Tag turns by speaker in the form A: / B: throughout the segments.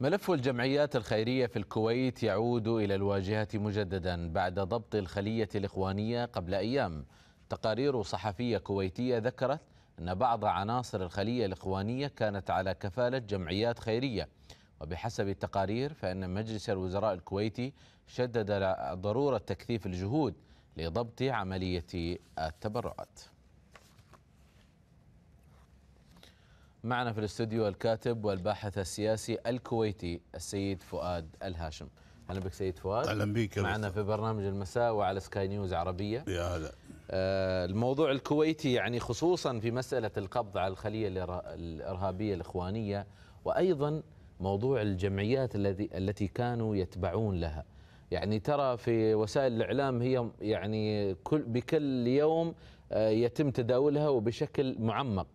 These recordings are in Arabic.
A: ملف الجمعيات الخيرية في الكويت يعود إلى الواجهة مجددا بعد ضبط الخلية الإخوانية قبل أيام تقارير صحفية كويتية ذكرت أن بعض عناصر الخلية الإخوانية كانت على كفالة جمعيات خيرية وبحسب التقارير فإن مجلس الوزراء الكويتي شدد ضرورة تكثيف الجهود لضبط عملية التبرعات معنا في الاستوديو الكاتب والباحث السياسي الكويتي السيد فؤاد الهاشم اهلا بك سيد فؤاد اهلا بك معنا في برنامج المساء وعلى سكاي نيوز عربيه يا هلا آه، الموضوع الكويتي يعني خصوصا في مساله القبض على الخليه الارهابيه الاخوانيه وايضا موضوع الجمعيات الذي التي كانوا يتبعون لها يعني ترى في وسائل الاعلام هي يعني كل بكل يوم آه، يتم تداولها وبشكل معمق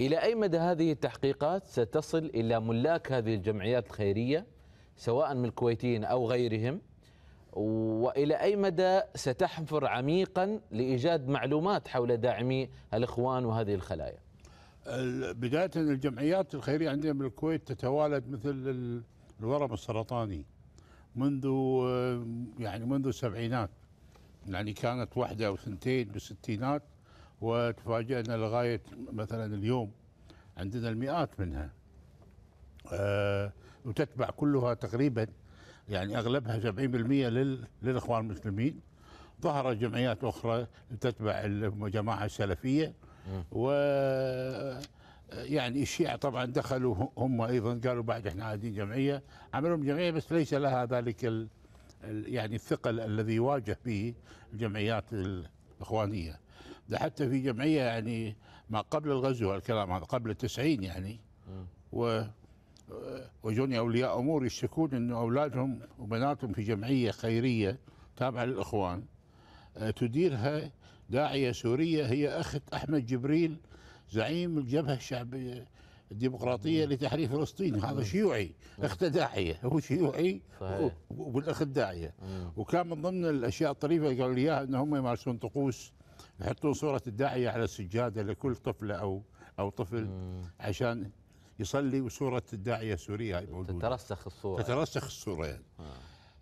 A: إلى أي مدى هذه التحقيقات ستصل إلى ملاك هذه الجمعيات الخيرية سواء من الكويتيين أو غيرهم وإلى أي مدى ستحفر عميقا لإيجاد معلومات حول داعمي الإخوان وهذه الخلايا
B: بداية الجمعيات الخيرية عندنا بالكويت تتوالد مثل الورم السرطاني منذ يعني منذ السبعينات يعني كانت واحدة أو ثنتين بالستينات وتفاجئنا لغاية مثلا اليوم عندنا المئات منها أه وتتبع كلها تقريبا يعني أغلبها 70% للإخوان المسلمين ظهرت جمعيات أخرى تتبع الجماعة السلفية و آه، يعني الشيعة طبعا دخلوا هم أيضا قالوا بعد احنا عايزين جمعية عملوا جمعية بس ليس لها ذلك ال... يعني الثقل الذي يواجه به الجمعيات الإخوانية ده حتى في جمعيه يعني ما قبل الغزو الكلام هذا قبل التسعين يعني و وجوني اولياء امور يشتكون أن اولادهم وبناتهم في جمعيه خيريه تابعه للاخوان آه، تديرها داعيه سوريه هي اخت احمد جبريل زعيم الجبهه الشعبيه الديمقراطيه لتحرير فلسطين هذا شيوعي اخته داعيه هو شيوعي وبالاخت داعيه وكان من ضمن الاشياء الطريفه اللي قالوا لي اياها أنهم يمارسون طقوس يحطون صوره الداعيه على السجاده لكل طفله او او طفل مم. عشان يصلي وصوره الداعيه السوريه
A: موجوده تترسخ الصوره تترسخ الصوره يعني. آه.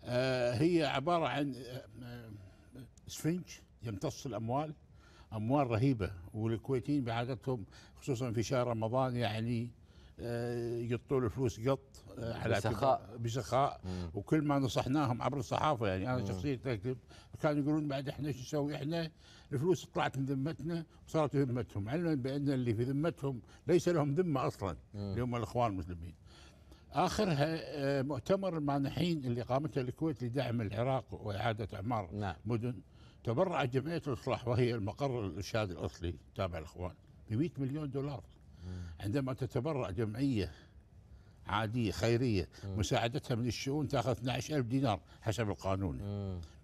B: آه هي عباره عن اسفنج آه، يمتص الاموال اموال رهيبه والكويتيين بعادتهم خصوصا في شهر رمضان يعني آه، يقطوا له فلوس قط آه، على بسخاء بسخاء وكل ما نصحناهم عبر الصحافه يعني انا شخصيا اكتب كانوا يقولون بعد احنا شو نسوي احنا الفلوس طلعت من ذمتنا وصارت ذمتهم علما بان اللي في ذمتهم ليس لهم ذمه اصلا اللي هم الاخوان المسلمين اخرها آه، مؤتمر المانحين اللي قامته الكويت لدعم العراق واعاده اعمار نعم. مدن تبرعت جمعيه الاصلاح وهي المقر الارشاد الاصلي تابع الاخوان ب 100 مليون دولار عندما تتبرع جمعية عادية خيرية مساعدتها من الشؤون تاخذ 12000 دينار حسب القانون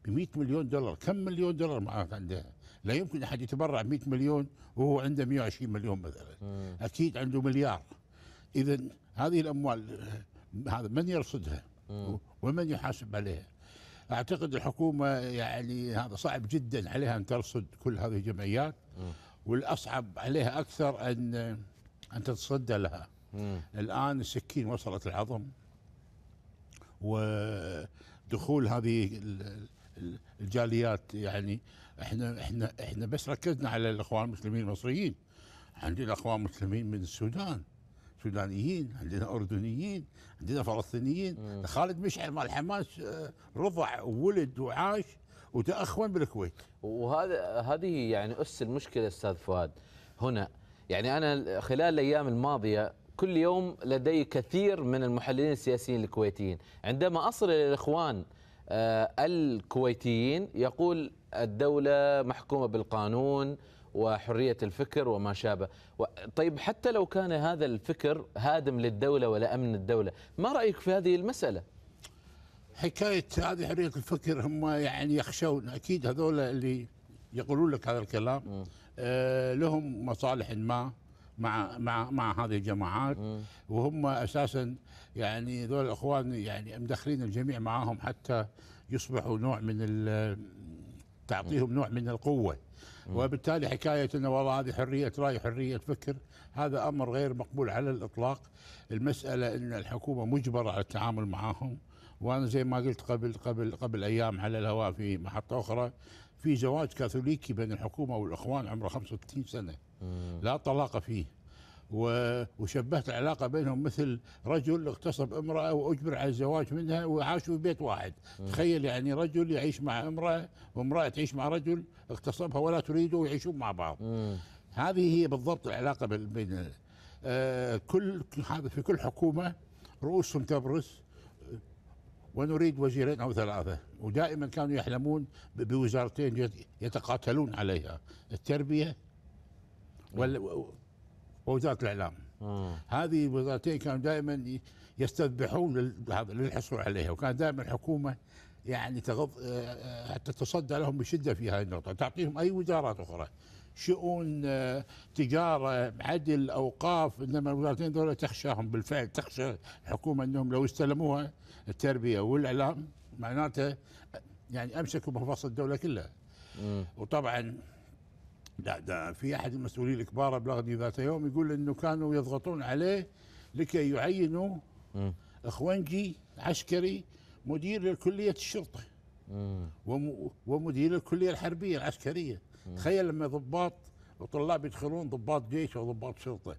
B: ب 100 مليون دولار كم مليون دولار معك عندها لا يمكن احد يتبرع ب 100 مليون وهو عنده 120 مليون مثلا اكيد عنده مليار اذا هذه الاموال هذا من يرصدها ومن يحاسب عليها اعتقد الحكومه يعني هذا صعب جدا عليها ان ترصد كل هذه الجمعيات والاصعب عليها اكثر ان أن تتصدى لها مم. الآن السكين وصلت العظم ودخول هذه الجاليات يعني احنا احنا احنا بس ركزنا على الاخوان المسلمين المصريين عندنا اخوان مسلمين من السودان سودانيين عندنا اردنيين عندنا فلسطينيين مم. خالد مشعل مال حماس آه، رضع وولد وعاش وتاخون بالكويت
A: وهذا هذه يعني اس المشكله استاذ فؤاد هنا يعني أنا خلال الأيام الماضية كل يوم لدي كثير من المحللين السياسيين الكويتيين عندما أصل إلى الإخوان آه، الكويتيين يقول الدولة محكومة بالقانون وحرية الفكر وما شابه طيب حتى لو كان هذا الفكر هادم للدولة ولا أمن الدولة ما رأيك في هذه المسألة؟ حكاية هذه حرية الفكر هم يعني
B: يخشون أكيد هذول اللي يقولون لك هذا الكلام م. آه، لهم مصالح ما مع مع مع هذه الجماعات وهم اساسا يعني ذول الاخوان يعني مدخلين الجميع معاهم حتى يصبحوا نوع من تعطيهم نوع من القوه وبالتالي حكايه انه والله هذه حريه راي حريه فكر هذا امر غير مقبول على الاطلاق المساله ان الحكومه مجبره على التعامل معهم وانا زي ما قلت قبل قبل قبل ايام على الهواء في محطه اخرى في زواج كاثوليكي بين الحكومه والاخوان عمره 65 سنه لا طلاق فيه وشبهت العلاقة بينهم مثل رجل اغتصب امرأة وأجبر على الزواج منها وعاشوا في بيت واحد تخيل يعني رجل يعيش مع امرأة وامرأة تعيش مع رجل اغتصبها ولا تريده ويعيشون مع بعض هذه هي بالضبط العلاقة بين آه، كل هذا في كل حكومة رؤوسهم تبرز ونريد وزيرين أو ثلاثة ودائما كانوا يحلمون بوزارتين يتقاتلون عليها التربية ووزارة الإعلام آه. هذه الوزارتين كانوا دائما يستذبحون للحصول عليها وكان دائما الحكومة يعني تغض... آه، آه، تتصدى لهم بشدة في هذه النقطة تعطيهم أي وزارات أخرى شؤون آه، تجاره عدل اوقاف انما الوزارتين دولة تخشاهم بالفعل تخشى الحكومه انهم لو استلموها التربيه والاعلام معناته آه، يعني امسكوا مفاصل الدوله كلها وطبعا لا دا في احد المسؤولين الكبار ابلغني ذات يوم يقول انه كانوا يضغطون عليه لكي يعينوا اخوانجي عسكري مدير لكليه الشرطه ومدير الكليه الحربيه العسكريه تخيل لما ضباط وطلاب يدخلون ضباط جيش وضباط شرطه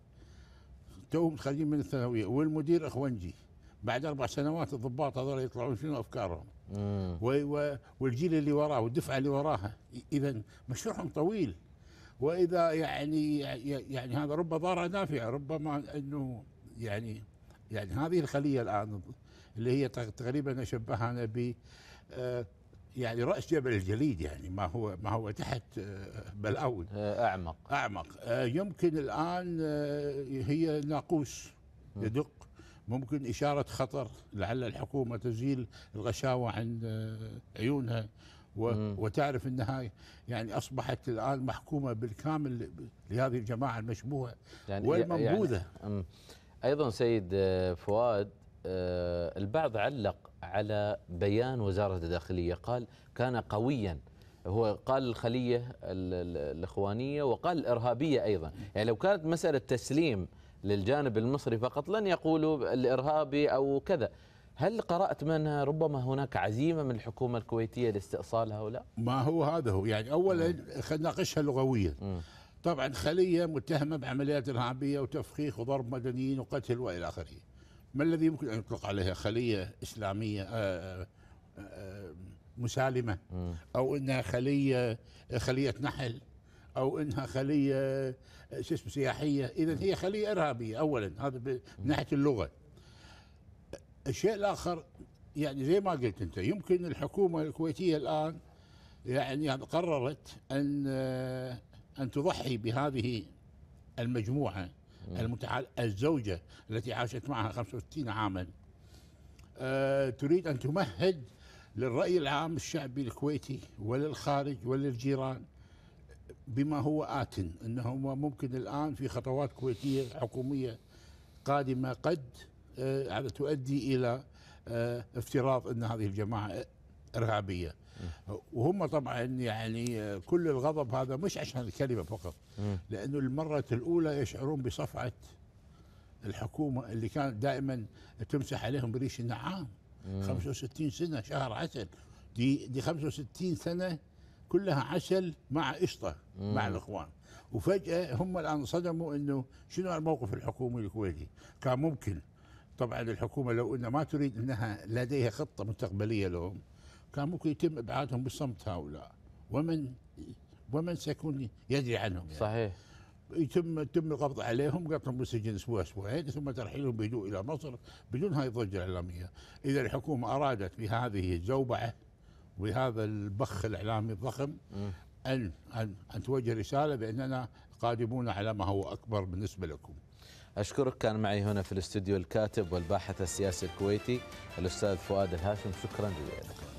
B: توهم خارجين من الثانويه والمدير اخونجي بعد اربع سنوات الضباط هذول يطلعون شنو افكارهم والجيل اللي وراه والدفعه اللي وراها اذا مشروعهم طويل واذا يعني يعني هذا رب ضاره نافعه ربما انه يعني يعني هذه الخليه الان اللي هي تقريبا اشبهها ب آه، يعني راس جبل الجليد يعني ما هو ما هو تحت آه، بلعود آه، اعمق اعمق آه، يمكن الان هي ناقوس يدق ممكن إشارة خطر لعل الحكومة تزيل الغشاوة عن عيونها وتعرف أنها يعني أصبحت الآن محكومة بالكامل لهذه الجماعة المشبوهة
A: يعني والمنبوذة يعني أيضا سيد فؤاد آه، البعض علق على بيان وزارة الداخلية قال كان قويا هو قال الخلية الإخوانية وقال الإرهابية أيضا يعني لو كانت مسألة تسليم للجانب المصري فقط لن يقولوا الإرهابي أو كذا هل قرأت منها ربما هناك عزيمة من الحكومة الكويتية لاستئصال هؤلاء؟ ما
B: هو هذا هو يعني أولا خلينا نناقشها لغويا م.
A: طبعا خلية
B: متهمة بعمليات إرهابية وتفخيخ وضرب مدنيين وقتل وإلى آخره ما الذي يمكن أن يطلق عليها خلية إسلامية آآ آه، آآ آه، آه، مسالمة مم. أو أنها خلية خلية نحل أو أنها خلية شو اسمه سياحية إذا هي خلية إرهابية أولا هذا من ناحية اللغة الشيء الآخر يعني زي ما قلت أنت يمكن الحكومة الكويتية الآن يعني قررت أن أن تضحي بهذه المجموعة المتعال الزوجة التي عاشت معها 65 عاما آه، تريد أن تمهد للرأي العام الشعبي الكويتي وللخارج وللجيران بما هو آت أنه ممكن الآن في خطوات كويتية حكومية قادمة قد آه، على تؤدي إلى آه، افتراض أن هذه الجماعة إرهابية وهم طبعا يعني كل الغضب هذا مش عشان الكلمه فقط لانه المره الاولى يشعرون بصفعه الحكومه اللي كانت دائما تمسح عليهم بريش النعام 65 سنه شهر عسل دي دي 65 سنه كلها عسل مع قشطه مع الاخوان وفجاه هم الان انصدموا انه شنو الموقف الحكومي الكويتي كان ممكن طبعا الحكومه لو انها ما تريد انها لديها خطه مستقبليه لهم كان ممكن يتم ابعادهم بصمت هؤلاء ومن ومن سيكون يدري عنهم يعني. صحيح يتم يتم القبض عليهم قتلهم بالسجن اسبوع اسبوعين ثم ترحيلهم بهدوء الى مصر بدون هذه الضجه الاعلاميه اذا الحكومه ارادت بهذه الزوبعه وهذا البخ الاعلامي الضخم ان ان ان توجه رساله باننا قادمون على ما
A: هو اكبر بالنسبه لكم. اشكرك كان معي هنا في الاستوديو الكاتب والباحث السياسي الكويتي الاستاذ فؤاد الهاشم شكرا جزيلا.